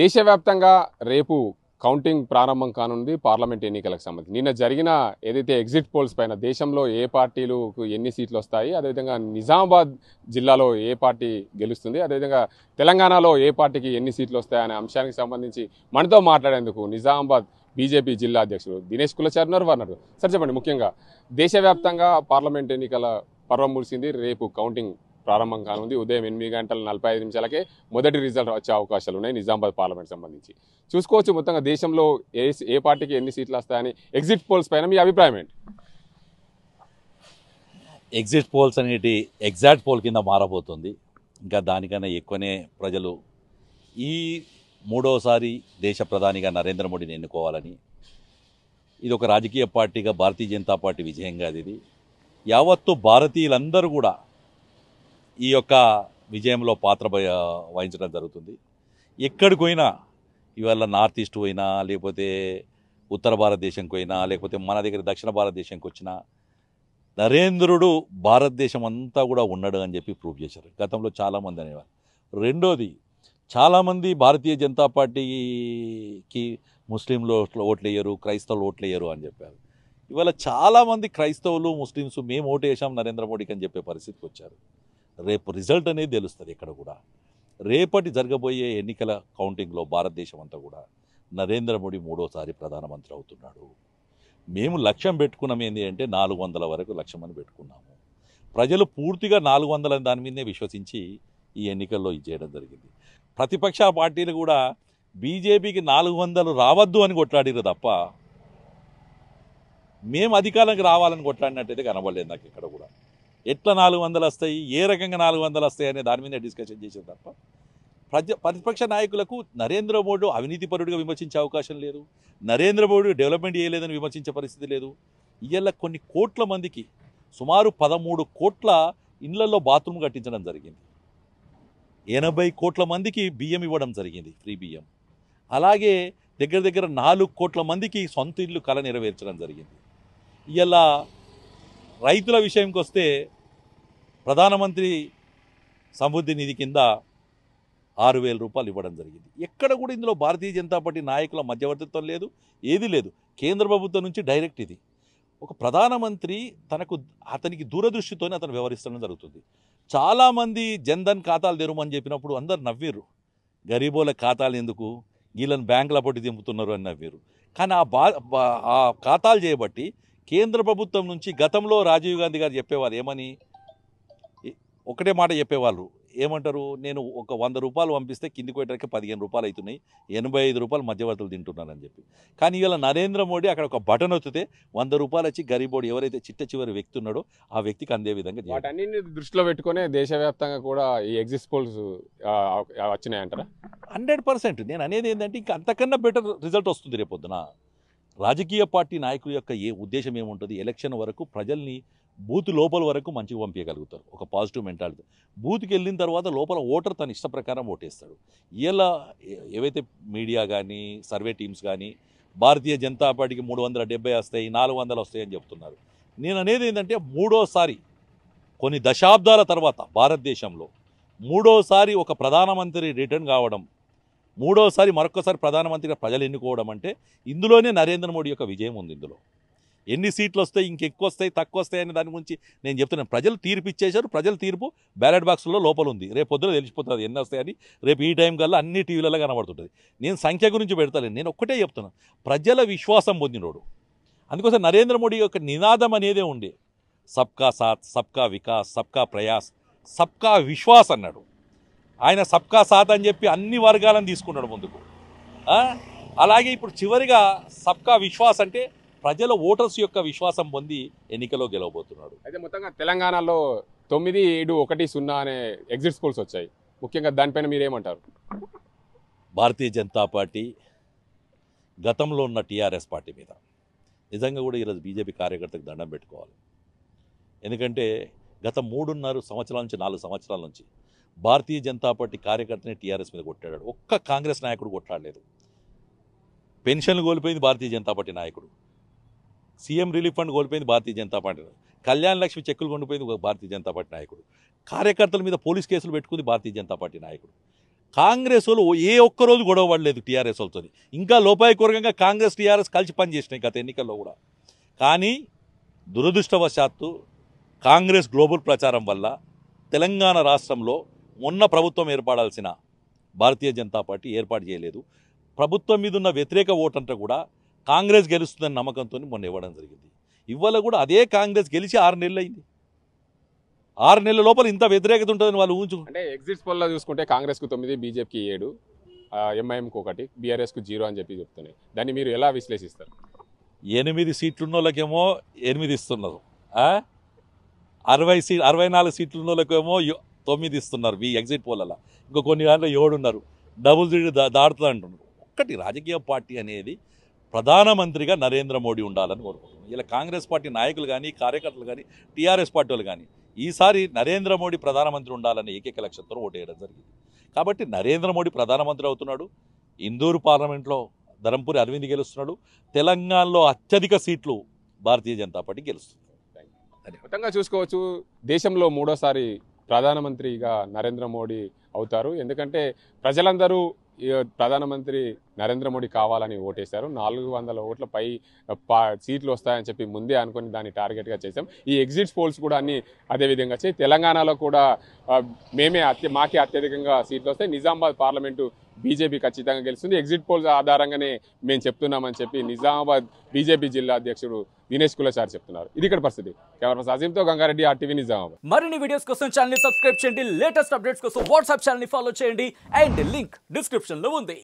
దేశవ్యాప్తంగా రేపు కౌంటింగ్ ప్రారంభం కానుంది పార్లమెంట్ ఎన్నికలకు సంబంధించి నిన్న జరిగిన ఏదైతే ఎగ్జిట్ పోల్స్ పైన దేశంలో ఏ పార్టీలకు ఎన్ని సీట్లు వస్తాయి అదేవిధంగా నిజామాబాద్ జిల్లాలో ఏ పార్టీ గెలుస్తుంది అదేవిధంగా తెలంగాణలో ఏ పార్టీకి ఎన్ని సీట్లు వస్తాయనే అంశానికి సంబంధించి మనతో మాట్లాడేందుకు నిజామాబాద్ బీజేపీ జిల్లా అధ్యక్షుడు దినేష్ కులచారి ఉన్నారు అన్నారు సరే చెప్పండి ముఖ్యంగా దేశవ్యాప్తంగా పార్లమెంట్ ఎన్నికల పర్వం ముగిసింది రేపు కౌంటింగ్ ప్రారంభం కానుంది ఉదయం ఎనిమిది గంటల నలభై ఐదు నిమిషాలకే మొదటి రిజల్ట్ వచ్చే అవకాశాలు ఉన్నాయి నిజామాబాద్ పార్లమెంట్ సంబంధించి చూసుకోవచ్చు మొత్తంగా దేశంలో ఏ ఏ పార్టీకి ఎన్ని సీట్లు వస్తాయని ఎగ్జిట్ పోల్స్ పైన మీ అభిప్రాయం ఏంటి ఎగ్జిట్ పోల్స్ అనేటి ఎగ్జాక్ట్ పోల్ కింద మారబోతుంది ఇంకా దానికన్నా ఎక్కువనే ప్రజలు ఈ మూడోసారి దేశ ప్రధానిగా నరేంద్ర మోడీని ఎన్నుకోవాలని ఇది ఒక రాజకీయ పార్టీగా భారతీయ జనతా పార్టీ విజయంగా ఇది యావత్తు భారతీయులందరూ కూడా ఈ యొక్క విజయంలో పాత్ర వహించడం జరుగుతుంది ఎక్కడికి పోయినా ఇవాళ నార్త్ ఈస్ట్ పోయినా లేకపోతే ఉత్తర భారతదేశంకి పోయినా లేకపోతే మన దగ్గర దక్షిణ భారతదేశంకి వచ్చినా నరేంద్రుడు భారతదేశం అంతా కూడా ఉన్నాడు అని చెప్పి ప్రూవ్ చేశారు గతంలో చాలామంది అనేవారు రెండోది చాలామంది భారతీయ జనతా పార్టీకి ముస్లింలు ఓట్లు వేయరు క్రైస్తవులు ఓట్లు వేయరు అని చెప్పారు ఇవాళ చాలామంది క్రైస్తవులు ముస్లిమ్స్ మేము ఓటు వేసాం నరేంద్ర మోడీకి అని చెప్పే పరిస్థితికి వచ్చారు రేపు రిజల్ట్ అనేది తెలుస్తుంది ఇక్కడ కూడా రేపటి జరగబోయే ఎన్నికల కౌంటింగ్లో భారతదేశం అంతా కూడా నరేంద్ర మోడీ మూడోసారి ప్రధానమంత్రి అవుతున్నాడు మేము లక్ష్యం పెట్టుకున్నాం ఏంటి అంటే నాలుగు వందల వరకు లక్ష్యం అని పెట్టుకున్నాము ప్రజలు పూర్తిగా నాలుగు వందల దాని మీదనే విశ్వసించి ఈ ఎన్నికల్లో ఇది చేయడం జరిగింది ప్రతిపక్ష పార్టీలు కూడా బీజేపీకి నాలుగు వందలు రావద్దు అని కొట్లాడిరు తప్ప మేము అధికారానికి రావాలని కొట్లాడినట్టయితే కనబడలేదు నాకు ఇక్కడ కూడా ఎట్లా నాలుగు వందలు వస్తాయి ఏ రకంగా నాలుగు వందలు వస్తాయి అనే దాని మీద డిస్కషన్ చేశారు తప్ప ప్రజ ప్రతిపక్ష నాయకులకు నరేంద్ర మోడీ అవినీతిపరుడిగా విమర్శించే అవకాశం లేదు నరేంద్ర మోడీ డెవలప్మెంట్ చేయలేదని విమర్శించే పరిస్థితి లేదు ఇవాళ కొన్ని కోట్ల మందికి సుమారు పదమూడు కోట్ల ఇళ్లలో బాత్రూమ్ కట్టించడం జరిగింది ఎనభై కోట్ల మందికి బియ్యం ఇవ్వడం జరిగింది ఫ్రీ బియ్యం అలాగే దగ్గర దగ్గర నాలుగు కోట్ల మందికి సొంత ఇల్లు కళ నెరవేర్చడం జరిగింది ఇలా రైతుల విషయంకి వస్తే ప్రధానమంత్రి సమృద్ధి నిధి కింద ఆరు వేల రూపాయలు ఇవ్వడం జరిగింది ఎక్కడ కూడా ఇందులో భారతీయ జనతా పార్టీ నాయకుల మధ్యవర్తిత్వం లేదు ఏది లేదు కేంద్ర ప్రభుత్వం నుంచి డైరెక్ట్ ఇది ఒక ప్రధానమంత్రి తనకు అతనికి దూరదృష్టితోనే అతను వ్యవహరిస్తడం జరుగుతుంది చాలామంది జన్ధన్ ఖాతాలు తెరుమని చెప్పినప్పుడు అందరు నవ్వారు గరీబోల ఖాతాలు ఎందుకు వీళ్ళని బ్యాంకుల పట్టి దింపుతున్నారు అని నవ్వారు కానీ ఆ బా ఆ ఖాతాలు చేయబట్టి కేంద్ర ప్రభుత్వం నుంచి గతంలో రాజీవ్ గాంధీ గారు చెప్పేవారు ఏమని ఒకటే మాట చెప్పేవాళ్ళు ఏమంటారు నేను ఒక వంద రూపాయలు పంపిస్తే కిందికి పోయేటరికి పదిహేను రూపాయలు అవుతున్నాయి ఎనభై ఐదు రూపాయలు మధ్యవర్తులు తింటున్నారని చెప్పి కానీ ఇవాళ నరేంద్ర మోడీ అక్కడ ఒక బటన్ వస్తుతే వంద రూపాయలు వచ్చి గరీబోడు ఎవరైతే చిట్ట చివరి వ్యక్తి ఉన్నాడో ఆ వ్యక్తికి అందే విధంగా అన్ని దృష్టిలో పెట్టుకునే దేశవ్యాప్తంగా కూడా ఈ ఎగ్జిట్ పోల్స్ వచ్చినాయంటారా హండ్రెడ్ పర్సెంట్ నేను అనేది ఏంటంటే ఇంకా అంతకన్నా బెటర్ రిజల్ట్ వస్తుంది రేపొద్దున రాజకీయ పార్టీ నాయకుల యొక్క ఏ ఉద్దేశం ఏముంటుంది ఎలక్షన్ వరకు ప్రజల్ని బూత్ లోపల వరకు మంచిగా పంపించగలుగుతారు ఒక పాజిటివ్ మెంటాలిటీ బూత్కి వెళ్ళిన తర్వాత లోపల ఓటర్ తన ఇష్ట ప్రకారం ఓటేస్తాడు ఇలా ఏవైతే మీడియా కానీ సర్వే టీమ్స్ కానీ భారతీయ జనతా పార్టీకి మూడు వందల డెబ్బై వస్తాయి నాలుగు వందలు వస్తాయని చెప్తున్నారు నేను అనేది ఏంటంటే మూడోసారి కొన్ని దశాబ్దాల తర్వాత భారతదేశంలో మూడోసారి ఒక ప్రధానమంత్రి రిటర్న్ కావడం మూడోసారి మరొకసారి ప్రధానమంత్రిగా ప్రజలు ఎన్నుకోవడం అంటే ఇందులోనే నరేంద్ర మోడీ యొక్క విజయం ఉంది ఇందులో ఎన్ని సీట్లు వస్తాయి ఇంకెక్కువ వస్తాయి తక్కువ వస్తాయి అనే దాని గురించి నేను చెప్తున్నాను ప్రజలు తీర్పు ఇచ్చేశారు ప్రజల తీర్పు బ్యాలెట్ బాక్స్లో లోపల ఉంది రేపు పొద్దున తెలిసిపోతుంది ఎన్ని వస్తాయని రేపు ఈ టైం కల్లా అన్ని టీవీలలో కనబడుతుంటుంది నేను సంఖ్య గురించి పెడతాను నేను ఒక్కటే చెప్తున్నాను ప్రజల విశ్వాసం పొందినోడు అందుకోసం నరేంద్ర మోడీ యొక్క నినాదం అనేదే ఉండే సబ్కా సాత్ సబ్కా వికాస్ సబ్కా ప్రయాస్ సబ్కా విశ్వాస్ అన్నాడు ఆయన సబ్కా సాత్ అని చెప్పి అన్ని వర్గాలను తీసుకున్నాడు ముందుకు అలాగే ఇప్పుడు చివరిగా సబ్కా విశ్వాస్ అంటే ప్రజల ఓటర్స్ యొక్క విశ్వాసం పొంది ఎన్నికలో గెలవబోతున్నాడు అయితే మొత్తంగా తెలంగాణలో తొమ్మిది ఏడు ఒకటి సున్నా అనే ఎగ్జిట్ స్కూల్స్ వచ్చాయి ముఖ్యంగా దానిపైన మీరేమంటారు భారతీయ జనతా పార్టీ గతంలో ఉన్న టీఆర్ఎస్ పార్టీ మీద నిజంగా కూడా ఈరోజు బీజేపీ కార్యకర్తకు దండం పెట్టుకోవాలి ఎందుకంటే గత మూడున్నర సంవత్సరాల నుంచి నాలుగు సంవత్సరాల నుంచి భారతీయ జనతా పార్టీ కార్యకర్తని టీఆర్ఎస్ మీద కొట్టాడు ఒక్క కాంగ్రెస్ నాయకుడు కొట్లాడలేదు పెన్షన్లు కోల్పోయింది భారతీయ జనతా పార్టీ నాయకుడు సీఎం రిలీఫ్ ఫండ్ కోల్పోయింది భారతీయ జనతా పార్టీ కళ్యాణ్ లక్ష్మి చెక్కులు కొండిపోయింది భారతీయ జనతా పార్టీ నాయకుడు కార్యకర్తల మీద పోలీస్ కేసులు పెట్టుకుంది భారతీయ జనతా పార్టీ నాయకుడు కాంగ్రెస్ వాళ్ళు ఏ ఒక్కరోజు గొడవ పడలేదు టీఆర్ఎస్ వాళ్ళతో ఇంకా లోపాయకూరకంగా కాంగ్రెస్ టీఆర్ఎస్ కలిసి పనిచేసినాయి గత ఎన్నికల్లో కూడా కానీ దురదృష్టవశాత్తు కాంగ్రెస్ గ్లోబల్ ప్రచారం వల్ల తెలంగాణ రాష్ట్రంలో ఉన్న ప్రభుత్వం ఏర్పడాల్సిన భారతీయ జనతా పార్టీ ఏర్పాటు చేయలేదు ప్రభుత్వం మీద ఉన్న వ్యతిరేక ఓటంతా కూడా కాంగ్రెస్ గెలుస్తుందని నమ్మకంతో మొన్న ఇవ్వడం జరిగింది ఇవ్వాల కూడా అదే కాంగ్రెస్ గెలిచి ఆరు నెలలు అయింది ఆరు నెలల లోపల ఇంత వ్యతిరేకత ఉంటుందని వాళ్ళు ఊహించు అంటే ఎగ్జిట్ పోల్లో చూసుకుంటే కాంగ్రెస్కు తొమ్మిది బీజేపీకి ఏడు ఎంఐఎంకి ఒకటి బీఆర్ఎస్కి జీరో అని చెప్పి చెప్తున్నాయి దాన్ని మీరు ఎలా విశ్లేషిస్తారు ఎనిమిది సీట్లున్న వాళ్ళకేమో ఎనిమిది ఇస్తున్నారు అరవై సీట్ అరవై నాలుగు ఉన్న వాళ్ళకేమో తొమ్మిది ఇస్తున్నారు ఈ ఎగ్జిట్ పోలలా ఇంకా కొన్ని దాంట్లో ఏడున్నారు డబుల్ సీట్ దాడుతుంది అంటున్నారు ఒక్కటి రాజకీయ పార్టీ అనేది ప్రధానమంత్రిగా నరేంద్ర మోడీ ఉండాలని కోరుకుంటున్నాను ఇలా కాంగ్రెస్ పార్టీ నాయకులు కానీ కార్యకర్తలు కానీ టీఆర్ఎస్ పార్టీ వాళ్ళు కానీ ఈసారి నరేంద్ర మోడీ ప్రధానమంత్రి ఉండాలని ఏకైక లక్ష్యంతో ఓటేయడం జరిగింది కాబట్టి నరేంద్ర మోడీ ప్రధానమంత్రి అవుతున్నాడు ఇందూరు పార్లమెంట్లో ధరంపూరి అరవింద్ గెలుస్తున్నాడు తెలంగాణలో అత్యధిక సీట్లు భారతీయ జనతా పార్టీ గెలుస్తుంది మొత్తంగా చూసుకోవచ్చు దేశంలో మూడోసారి ప్రధానమంత్రిగా నరేంద్ర మోడీ అవుతారు ఎందుకంటే ప్రజలందరూ ప్రధానమంత్రి నరేంద్ర మోడీ కావాలని ఓటేశారు నాలుగు వందల ఓట్ల పై సీట్లు వస్తాయని చెప్పి ముందే అనుకుని దాన్ని టార్గెట్గా చేశాం ఈ ఎగ్జిట్ పోల్స్ కూడా అన్ని అదేవిధంగా చేయి తెలంగాణలో కూడా మేమే అత్య మాకే అత్యధికంగా సీట్లు వస్తాయి నిజామాబాద్ పార్లమెంటు బీజేపీ ఖచ్చితంగా గెలుస్తుంది ఎగ్జిట్ పోల్స్ ఆధారంగానే మేము చెప్తున్నామని చెప్పి నిజామాబాద్ బీజేపీ జిల్లా అధ్యక్షుడు దినేష్ కులచారి చెప్తున్నారు ఇది ఇక్కడ పరిస్థితి కెమెరా అజీంతో గంగారెడ్డి ఆర్టీవీ నిజామాబాద్ మరిన్ని వీడియోస్ కోసం ఛానల్ సబ్స్క్రైబ్ చేయండి లేటెస్ట్ అప్డేట్స్ కోసం వాట్సాప్ ఛానల్ ఫాలో చేయండి అండ్ లింక్ డిస్క్రిప్షన్ లో ఉంది